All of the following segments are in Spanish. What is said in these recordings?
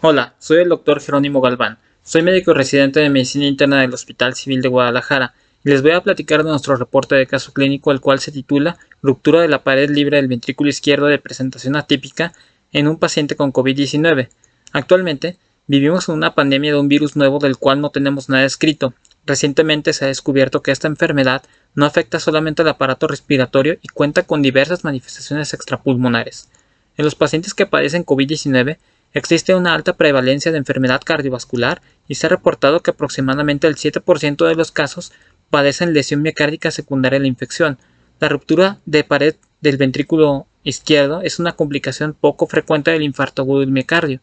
Hola, soy el doctor Jerónimo Galván. Soy médico residente de Medicina Interna del Hospital Civil de Guadalajara y les voy a platicar de nuestro reporte de caso clínico, el cual se titula Ruptura de la pared libre del ventrículo izquierdo de presentación atípica en un paciente con COVID-19. Actualmente, vivimos en una pandemia de un virus nuevo del cual no tenemos nada escrito. Recientemente se ha descubierto que esta enfermedad no afecta solamente al aparato respiratorio y cuenta con diversas manifestaciones extrapulmonares. En los pacientes que padecen COVID-19, Existe una alta prevalencia de enfermedad cardiovascular y se ha reportado que aproximadamente el 7% de los casos padecen lesión miocárdica secundaria a la infección. La ruptura de pared del ventrículo izquierdo es una complicación poco frecuente del infarto agudo del miocardio,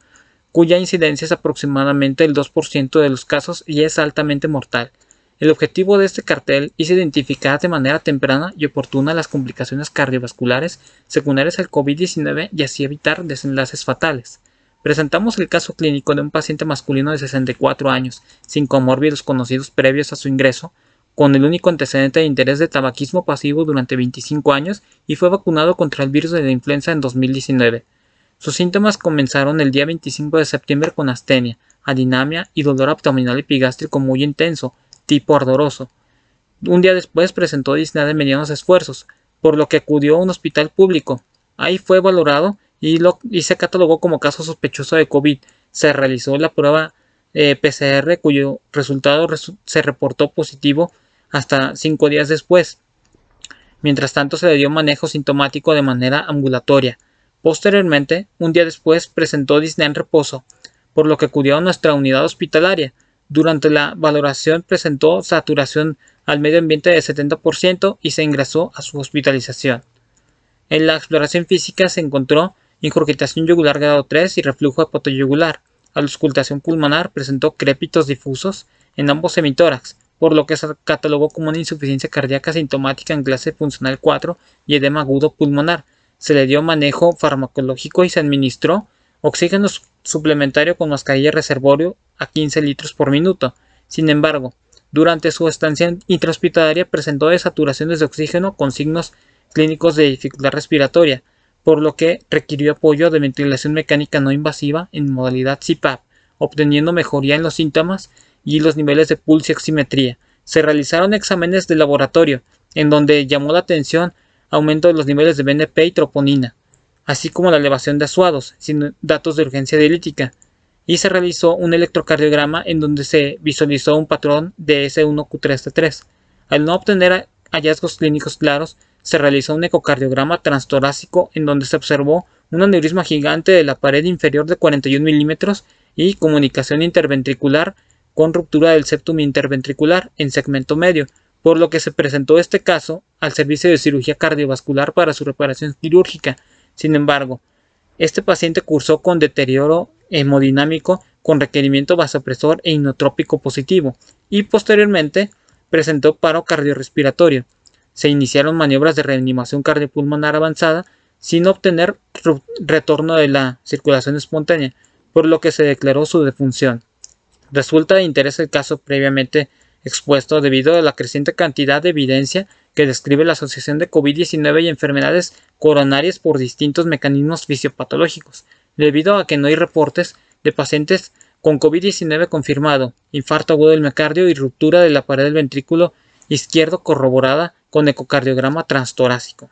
cuya incidencia es aproximadamente el 2% de los casos y es altamente mortal. El objetivo de este cartel es identificar de manera temprana y oportuna las complicaciones cardiovasculares secundarias al COVID-19 y así evitar desenlaces fatales. Presentamos el caso clínico de un paciente masculino de 64 años, sin comórbidos conocidos previos a su ingreso, con el único antecedente de interés de tabaquismo pasivo durante 25 años y fue vacunado contra el virus de la influenza en 2019. Sus síntomas comenzaron el día 25 de septiembre con astenia, adinamia y dolor abdominal epigástrico muy intenso, tipo ardoroso. Un día después presentó disnea de medianos esfuerzos, por lo que acudió a un hospital público. Ahí fue valorado y, se catalogó como caso sospechoso de COVID. Se realizó la prueba eh, PCR cuyo resultado se reportó positivo hasta cinco días después. Mientras tanto se le dio manejo sintomático de manera ambulatoria. Posteriormente, un día después, presentó disnea en reposo, por lo que acudió a nuestra unidad hospitalaria. Durante la valoración presentó saturación al medio ambiente de 70% y se ingresó a su hospitalización. En la exploración física se encontró incurgitación yugular grado 3 y reflujo hepatoyugular. A la auscultación pulmonar presentó crépitos difusos en ambos semitórax, por lo que se catalogó como una insuficiencia cardíaca sintomática en clase funcional 4 y edema agudo pulmonar. Se le dio manejo farmacológico y se administró oxígeno suplementario con mascarilla reservorio a 15 litros por minuto. Sin embargo, durante su estancia intrahospitalaria presentó desaturaciones de oxígeno con signos clínicos de dificultad respiratoria, por lo que requirió apoyo de ventilación mecánica no invasiva en modalidad CPAP, obteniendo mejoría en los síntomas y los niveles de pulso y oximetría. Se realizaron exámenes de laboratorio, en donde llamó la atención aumento de los niveles de BNP y troponina, así como la elevación de asuados, sin datos de urgencia dialítica, y se realizó un electrocardiograma en donde se visualizó un patrón de S1Q3T3. Al no obtener hallazgos clínicos claros, se realizó un ecocardiograma transtorácico en donde se observó un aneurisma gigante de la pared inferior de 41 milímetros y comunicación interventricular con ruptura del septum interventricular en segmento medio, por lo que se presentó este caso al servicio de cirugía cardiovascular para su reparación quirúrgica. Sin embargo, este paciente cursó con deterioro hemodinámico con requerimiento vasopresor e inotrópico positivo y posteriormente presentó paro cardiorrespiratorio se iniciaron maniobras de reanimación cardiopulmonar avanzada sin obtener retorno de la circulación espontánea, por lo que se declaró su defunción. Resulta de interés el caso previamente expuesto debido a la creciente cantidad de evidencia que describe la asociación de COVID-19 y enfermedades coronarias por distintos mecanismos fisiopatológicos, debido a que no hay reportes de pacientes con COVID-19 confirmado, infarto agudo del miocardio y ruptura de la pared del ventrículo izquierdo corroborada con ecocardiograma transtorácico.